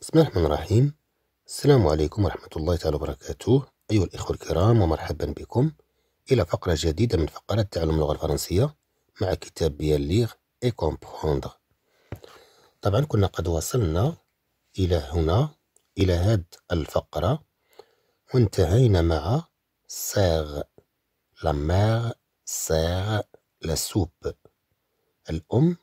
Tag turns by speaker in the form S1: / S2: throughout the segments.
S1: بسم الله الرحمن الرحيم السلام عليكم ورحمة الله تعالى وبركاته أيها الإخوة الكرام ومرحبا بكم إلى فقرة جديدة من فقرات تعلم اللغة الفرنسية مع كتاب بيان ليغ إي كومبخوندر طبعا كنا قد وصلنا إلى هنا إلى هاد الفقرة وانتهينا مع ساغ لا ساغ لا سوب الأم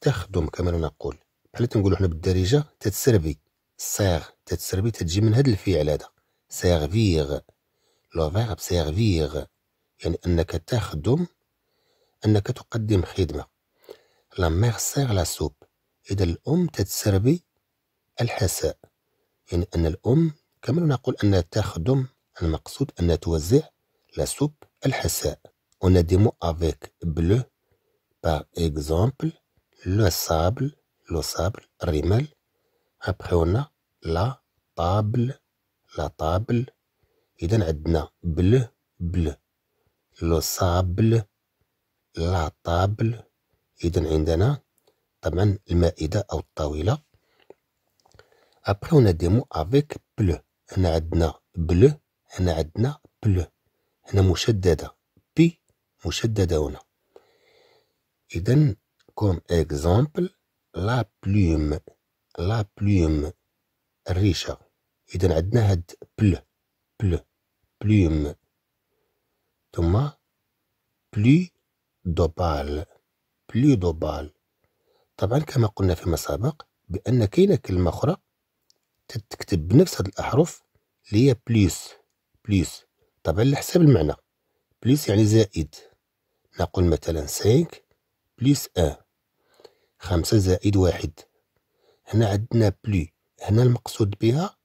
S1: تخدم كما نقول بحال تنقولوا حنا بالدارجه تتسربي سيغ تتسربي تتجي من هذا الفعل هذا سيرفيغ لو فيرب سيرفيغ يعني انك تخدم انك تقدم خدمه لا ميغ سيغ لا سوب اذا الام تتسربي الحساء يعني ان الام كما نقول انها تخدم المقصود انها توزع لا سوب الحساء اون ديمو افيك بلو avec اكزومبل لو exemple لو صابل الرمال ابخي on لا طابل لا طابل إذا عندنا بل بل لو سابل لا طابل إذا عندنا طبعا المائدة أو الطاولة أبخي هنا ديمو أفيك بل هنا عندنا بل هنا عندنا بل هنا مشددة بي مشددة هنا إذا كوم إكزامبل لا بلوم لا بلوم الريشه اذا عندنا هاد بل بل بلوم ثم بلي دوبال بلي دوبال طبعا كما قلنا فيما سابق بان كاينه كلمه اخرى تتكتب بنفس هاد الاحرف اللي هي بليس بليس طبعا على حساب المعنى بليس يعني زائد نقول مثلا 5 بليس 1 خمسة زائد واحد هنا عندنا بلو هنا المقصود بها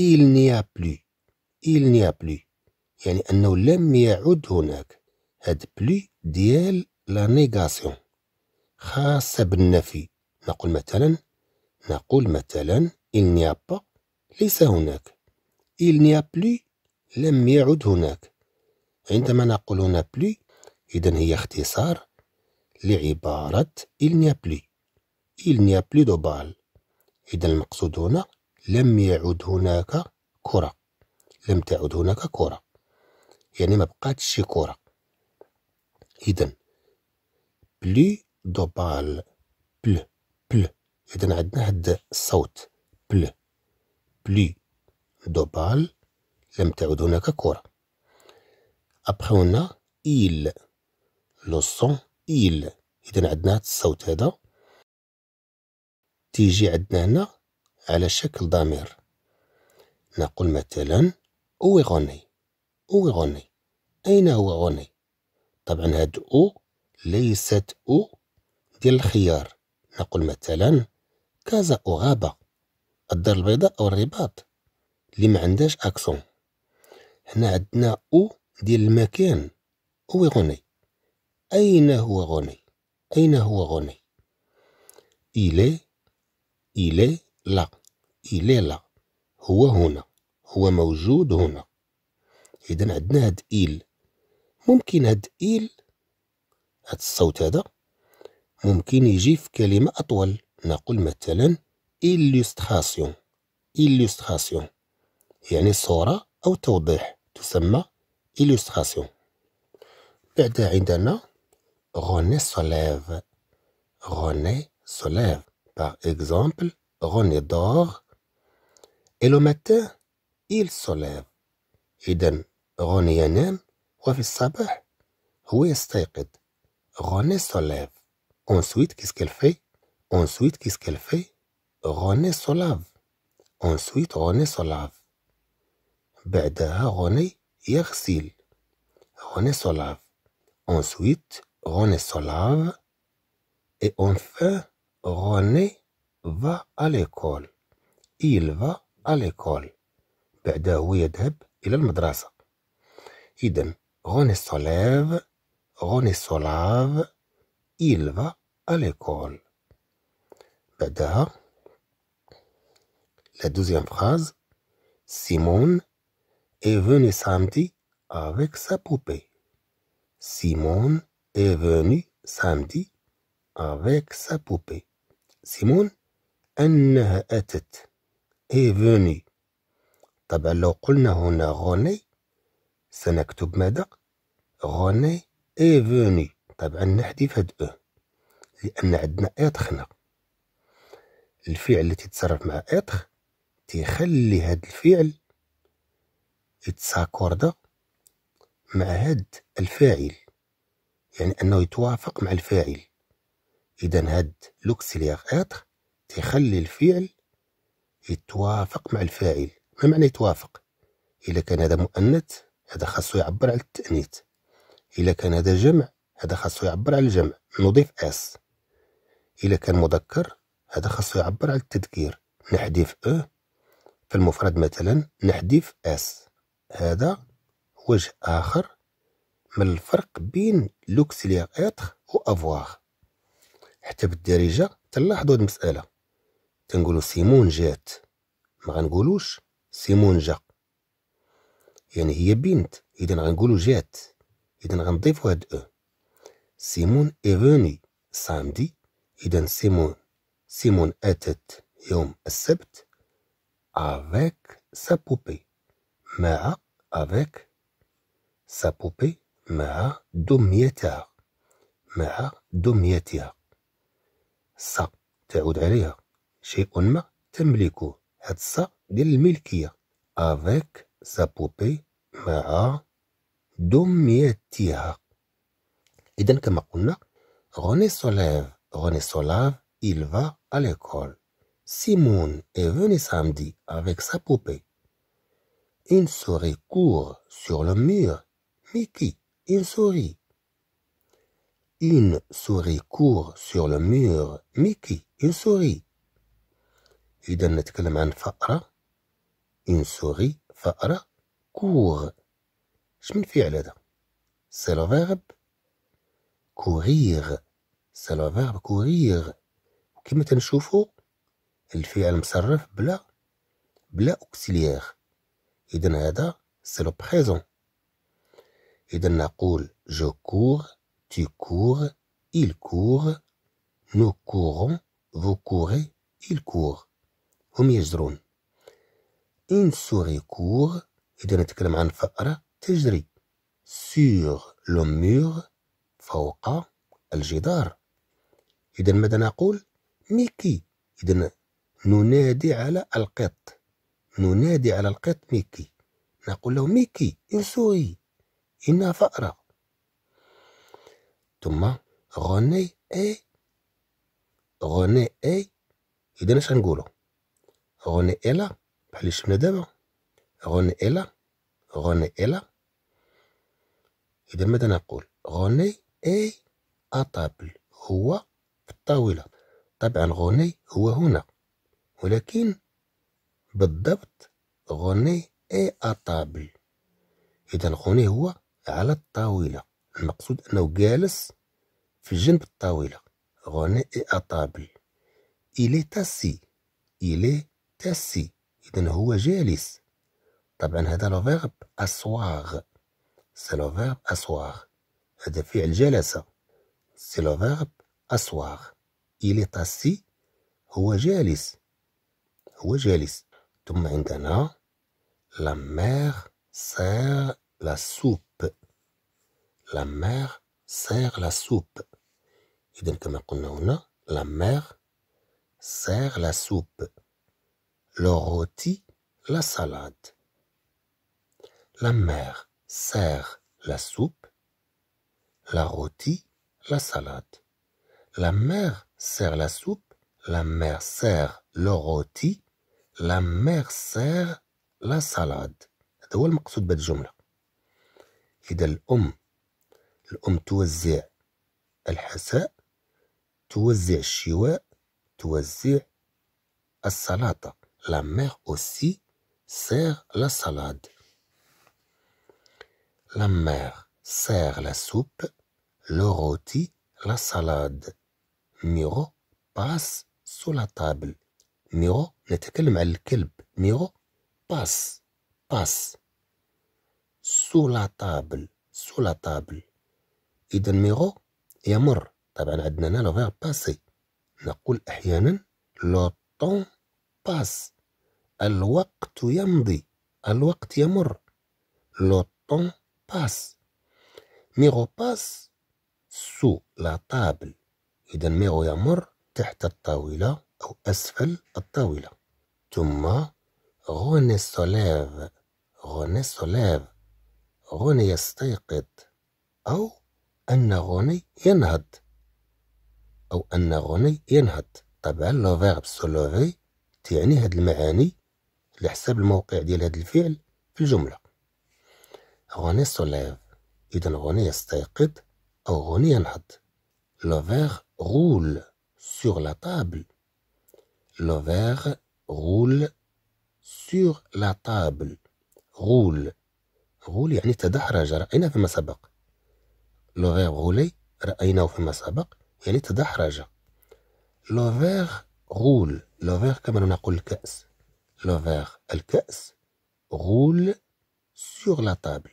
S1: إل نيا بلو إل نيا بلو يعني أنه لم يعد هناك هاد بلو ديال لا نيغاسيون خاصة بالنفي نقول مثلا نقول مثلا إل نيا با ليس هناك إل نيا بلو لم يعد هناك عندما نقول هنا بلو إذن هي اختصار لعبارة إل نيا بلو il n'y a plus de balle إذا المقصود هنا لم يعد هناك كرة لم تعد هناك كرة يعني ما بقاتش شي كرة إذا بلي دو بال بل بل إذا عندنا هاد الصوت بل بلو دو بال لم تعد هناك كرة أبخي هنا إيل لو سون إيل إذا عندنا هاد الصوت هذا تيجي عندنا هنا على شكل ضمير نقول مثلا او غني او غني اين هو غني طبعا هاد او ليست او ديال الخيار نقول مثلا كازا او غابه الدار البيضاء او الرباط اللي ما عندهاش اكسون هنا عندنا او ديال المكان او غني أين هو غني أين هو غني إلي إلي لا إلي لا هو هنا هو موجود هنا إذا عندنا هاد إيل ممكن هاد إيل هاد الصوت هذا ممكن يجي في كلمة أطول نقول مثلا illustration illustration يعني صورة أو توضيح تسمى illustration بعد عندنا غوني سوليف غوني سوليف Par exemple, René dort et le matin, il se lève. إذا روني ينام وفي الصباح هو يستيقظ. René se lève. Ensuite, qu'est-ce qu'elle fait Ensuite, qu'est-ce qu'elle fait René se lave. Ensuite, René se lave. بعدها René يغسل. René se lave. Ensuite, René se lave. Et enfin, René va à l'école. Il va à l'école. بعدها هو يذهب إلى madrasa. Idem, René se René il va à l'école. بعدها la deuxième phrase Simone est venu samedi avec sa poupée. Simone est venu samedi avec sa poupée. سيمون أنها أتت إي فوني طبعا لو قلنا هنا غوني سنكتب ماذا غوني اي فوني طبعا نحذف هاد او لأن عندنا إتخنا الفعل اللي تتصرف مع إتخ تيخلي هاد الفعل يتساكوردا مع هاد الفاعل يعني أنه يتوافق مع الفاعل إذا هاد لوكسيليغ إتر تيخلي الفعل يتوافق مع الفاعل ما معنى يتوافق إلا كان هذا مؤنث هذا خاصو يعبر على التأنيث إلا كان هذا جمع هذا خاصو يعبر على الجمع نضيف اس إلا كان مذكر هذا خاصو يعبر على التذكير نحذف أ في المفرد مثلا نحذف اس هذا وجه آخر من الفرق بين لوكسيليغ إتر افواغ حتى بالدارجه تلاحظوا هذه المساله تنقولوا سيمون جات ما غنقولوش سيمون جا يعني هي بنت اذا غنقولوا جات اذا غنضيفوا هاد أ سيمون ايفوني سامدي اذا سيمون سيمون اتت يوم السبت افيك سا بوبي مع افيك سا بوبي مع دميتها مع دميتها Ça, c'est odveria. Chez un ma, c'est m'lecu. ça, le milkir. Avec sa poupée, ma dométia. Et donc, cama, on a, René lève. René il va à l'école. Simone est venu samedi avec sa poupée. Une souris court sur le mur. Miki, une souris. Une souris court sur le mur. Mickey, une souris. إذا نتكلم عن فأرة une souris فأرة court شمن فعل هذا c'est le verbe courir c'est le verbe courir كما تنشوفوا الفعل مصرف بلا بلا اوكسيليير إذا هذا c'est le présent إذا نقول je cours Tu cours, il court, nous courons, vous courez, il court هم يجرون إن سوري كور، إذا نتكلم عن فأرة تجري سور لو مور، فوق الجدار إذا ماذا نقول ميكي إذا ننادي على القط ننادي على القط ميكي نقول له ميكي إن سوري، إنها فأرة ثم روني اي روني اي اذا اش غنقولو روني الا بحال اللي شفنا دابا روني الا روني الا اذا ماذا نقول روني اي اطابل هو في الطاوله طبعا روني هو هنا ولكن بالضبط روني اي اطابل اذا روني هو على الطاوله المقصود أنه جالس في جنب الطاولة غنائي أطابل إلي تاسي إلي تاسي إذا هو جالس طبعا هذا لو فيرب أسواغ سي لو فيرب أسواغ هذا فعل جلسة سي لو فيرب أسواغ إلي تاسي هو جالس هو جالس ثم عندنا لا مير سير لا سوب la mère sert la soupe. on كما la mère sert la soupe. Le rôti, la salade. La mère sert la soupe. La rôti, la salade. La mère sert la soupe. La mère sert le rôti. La mère sert la salade. هذا هو المقصود بهذه الأم توزع الحساء توزع الشواء توزع السلطة لا مير أوسي سير لا salade لا مير سير لا سوب لو روتي لا salade ميرو باس سو لا طابل ميرو نتكلم على الكلب ميرو باس باس سو لا طابل سو لا طابل إذا ميغو يمر طبعا عندنا هنا لو فيرب باسي نقول أحيانا لو طون باس الوقت يمضي الوقت يمر لو طون باس ميغو باس سو لا طابل إذا ميغو يمر تحت الطاولة أو أسفل الطاولة ثم غوني سوليف غوني سوليف غوني يستيقظ أو أن غني ينهض أو أن غني ينهض طبعا لو فيرب سولوفي تعني هاد المعاني لحساب الموقع ديال هاد الفعل في الجملة غني سوليف إذا غني يستيقظ أو غني ينهض لو فيغ غول سور لا طابل لو فيغ غول سور لا طابل غول غول يعني تدحرج رأينا فيما سبق لوفير غولي رأيناه فيما سبق يعني تدحرج لوفير غول لوفير كما نقول الكأس لوفير الكأس غول سور لا طابل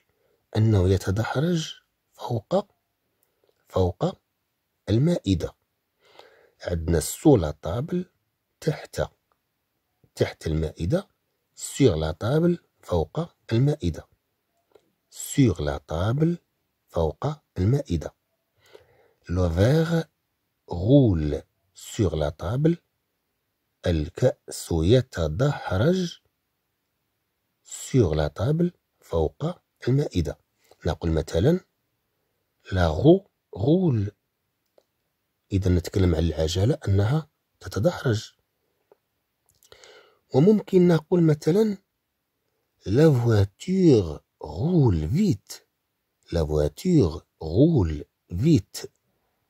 S1: أنه يتدحرج فوق فوق المائدة عندنا سو لا طابل تحت تحت المائدة سور لا طابل فوق المائدة سور لا طابل فوق المائدة لو فيغ غول سور لا طابل الكأس يتدحرج سور لا طابل فوق المائدة نقول مثلا لا غو غول إذا نتكلم عن العجلة أنها تتدحرج وممكن نقول مثلا لا فواتور غول فيت La voiture roule vite.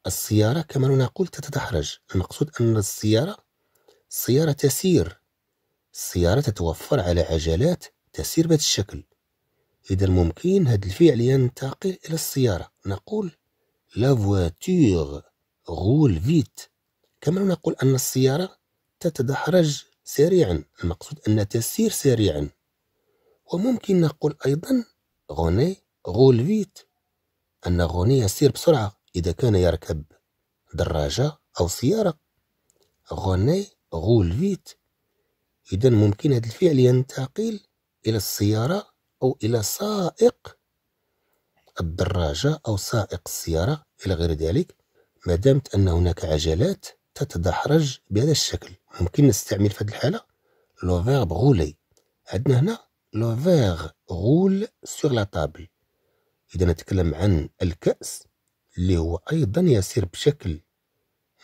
S1: السيارة كما نقول تتدحرج المقصود أن السيارة السيارة تسير السيارة تتوفر على عجلات تسير بهذا الشكل إذا ممكن هذا الفعل ينتقل إلى السيارة نقول لا فواتور غول فيت كما نقول أن السيارة تتدحرج سريعا المقصود أنها تسير سريعا وممكن نقول أيضا غوني غول فيت أن غوني يسير بسرعة إذا كان يركب دراجة أو سيارة غوني غول فيت إذا ممكن هذا الفعل ينتقل إلى السيارة أو إلى سائق الدراجة أو سائق السيارة إلى غير ذلك ما دامت أن هناك عجلات تتدحرج بهذا الشكل ممكن نستعمل في هذه الحالة لو فيرب غولي عندنا هنا لو فيغ غول سور لا طابل إذا نتكلم عن الكأس اللي هو أيضا يسير بشكل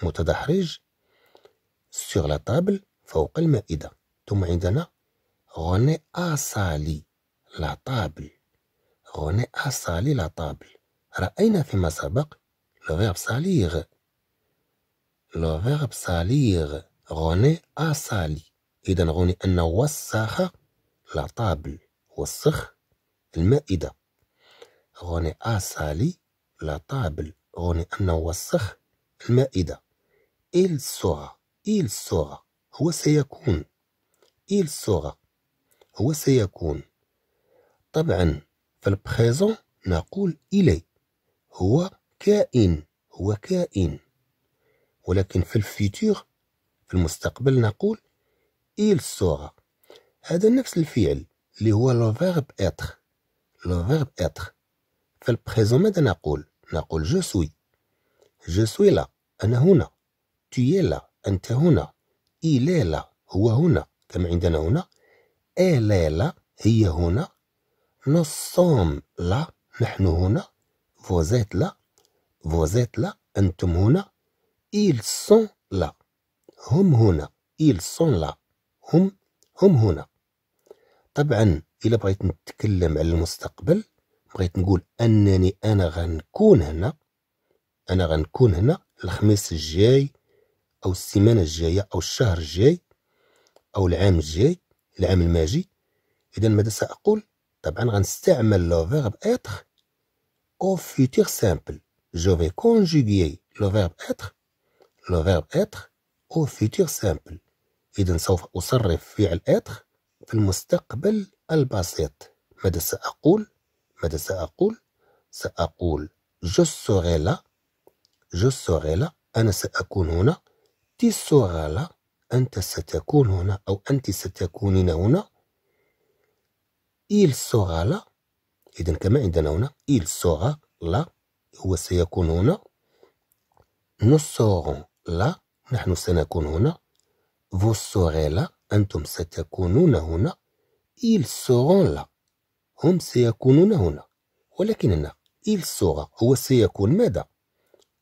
S1: متدحرج سيغ لا طابل فوق المائدة ثم عندنا غوني أصالي لا طابل غوني أصالي لا طابل رأينا فيما سبق لو فيرب صاليغ لو فيرب صاليغ غوني أصالي إذا غوني أنه وسخ لا طابل وسخ المائدة غوني أصالي لا طابل غوني أنه وسخ المائدة إل سورة إل سورة هو سيكون إل سورة هو سيكون طبعا في البريزون نقول إلي هو كائن هو كائن ولكن في الفيتور في المستقبل نقول إل سورة هذا نفس الفعل اللي هو لو فيرب اتر لو فيرب اتر في البريزون ماذا نقول؟ نقول جو سوي جو سوي لا أنا هنا تي لا أنت هنا إلي لا هو هنا كما عندنا هنا إلي لا هي هنا نصوم لا نحن هنا فوزيت لا فوزيت لا أنتم هنا إيل سون لا هم هنا إيل سون لا هم هم هنا طبعا إلا بغيت نتكلم على المستقبل بغيت نقول انني انا غنكون هنا انا غنكون هنا الخميس الجاي او السيمانه الجايه او الشهر الجاي او العام الجاي العام الماجي اذا ماذا ساقول طبعا غنستعمل لو فيرب اتر او فيتير سامبل جو في كونجوغي لو فيرب اتر لو فيرب اتر او فيتير سامبل اذا سوف اصرف فعل اتر في المستقبل البسيط ماذا ساقول ماذا سأقول؟ سأقول جو سوغي لا جو سوغي لا أنا سأكون هنا تي سوغي لا أنت ستكون هنا أو أنت ستكونين هنا إيل sera لا إذن كما عندنا هنا إيل sera لا هو سيكون هنا نو serons لا نحن سنكون هنا فو سوغي لا أنتم ستكونون هنا إيل seront لا هم سيكونون هنا ولكن هنا إل سوغا هو سيكون ماذا؟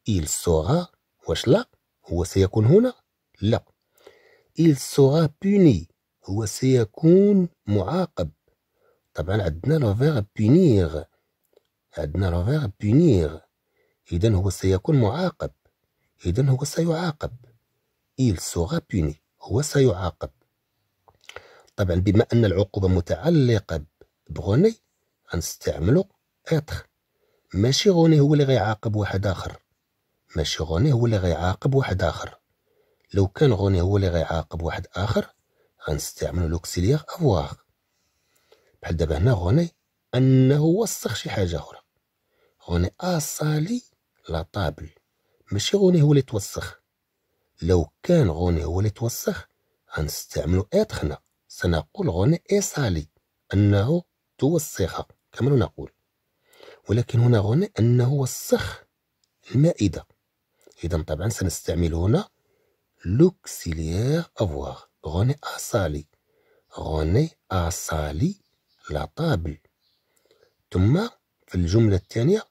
S1: إل سوغا واش لا؟ هو سيكون هنا؟ لا إل سوغا بوني هو سيكون معاقب طبعا عندنا لو فيغ بونيغ عندنا لو فيغ بونيغ إذا هو سيكون معاقب إذا هو سيعاقب إل سوغا بوني هو سيعاقب طبعا بما أن العقوبة متعلقة بغني غنستعملو اتر ماشي غوني هو اللي غيعاقب واحد اخر ماشي غوني هو اللي غيعاقب واحد اخر لو كان غوني هو اللي غيعاقب واحد اخر غنستعملو لوكسيليير افواغ بحال دابا هنا غوني انه وسخ شي حاجه اخرى غوني اصالي لا طابل ماشي غوني هو اللي توسخ لو كان غوني هو اللي توسخ غنستعملو اتر هنا سنقول غوني ايصالي انه هو الصيخة كما نقول ولكن هنا هنا أنه الصخ المائدة إذا طبعا سنستعمل هنا لوكسيليير أفواغ غوني أصالي غوني أصالي لا طابل ثم في الجملة الثانية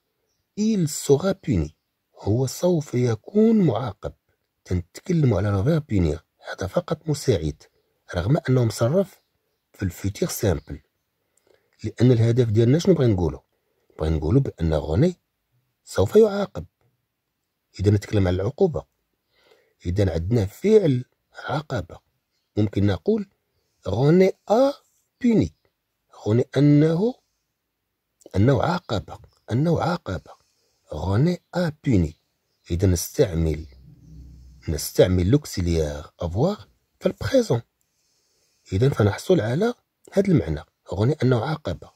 S1: إيل سوغا بوني هو سوف يكون معاقب تنتكلم على لو بوني هذا فقط مساعد رغم أنه مصرف في الفوتير سامبل لان الهدف ديالنا شنو بغي نقولو بغي نقولو بان غني سوف يعاقب اذا نتكلم على العقوبه اذا عندنا فعل عقبه ممكن نقول غني ا بوني غني انه انه عاقب انه عاقب غني ا بوني اذا نستعمل نستعمل لوكسيليير افوار في البريزون اذا فنحصل على هذا المعنى غني أنه عاقبة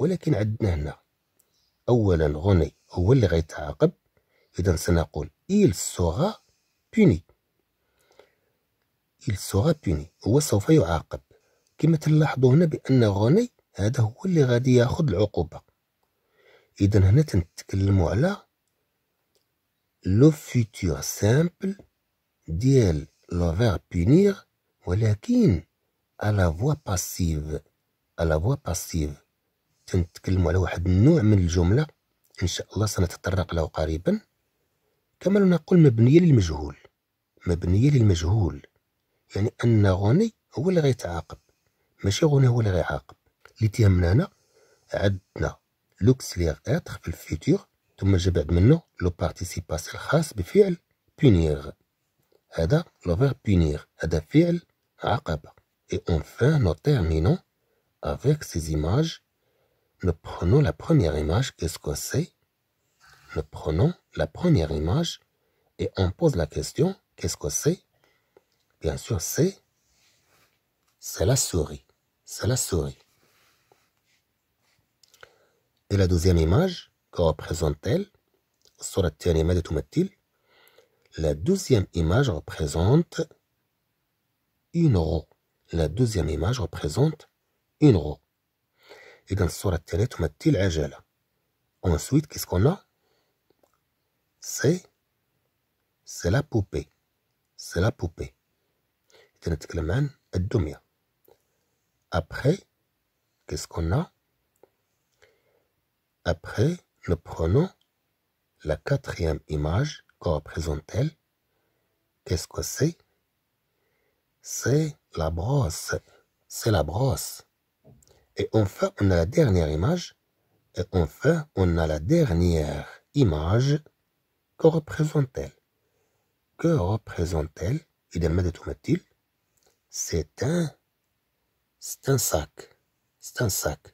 S1: ولكن عندنا هنا أولا غني هو اللي غيتعاقب إذا سنقول il سوغا بوني il سوغا بوني هو سوف يعاقب كما تلاحظوا هنا بأن غني هذا هو اللي غادي ياخذ العقوبة إذا هنا تنتكلموا على لو فيتور سامبل ديال لو فير بونير ولكن على فوا باسيف لا فوا باسيف تنتكلموا على واحد النوع من الجمله ان شاء الله سنتطرق له قريبا كما نقول مبنيه للمجهول مبنيه للمجهول يعني ان غني هو اللي غيتعاقب ماشي غني هو اللي غيعاقب اللي تيهمنا هنا عندنا لوكسليغ اتر في الفيتور ثم جا بعد منه لو بارتيسيباسي الخاص بفعل بونيغ هذا لو فير بونيغ هذا فعل عقبه اي اونفان نو تيرمينون avec ces images, nous prenons la première image, qu'est-ce que c'est Nous prenons la première image et on pose la question, qu'est-ce que c'est Bien sûr, c'est c'est la souris. C'est la souris. Et la deuxième image, que représente-t-elle La deuxième image représente une euro. La deuxième image représente une roue. et la اذا tu mets تمثل العجله ensuite qu'est-ce qu'on a C'est... C'est la poupée. la poupée. poupée. clément et après qu'est-ce qu'on a après nous prenons la quatrième image représente-t-elle qu'est-ce que c'est c'est la brosse c'est la brosse et enfin, on a la dernière image. Et enfin, on a la dernière image. Que représente-t-elle Que représente-t-elle Il C'est un... C'est un sac. C'est un sac.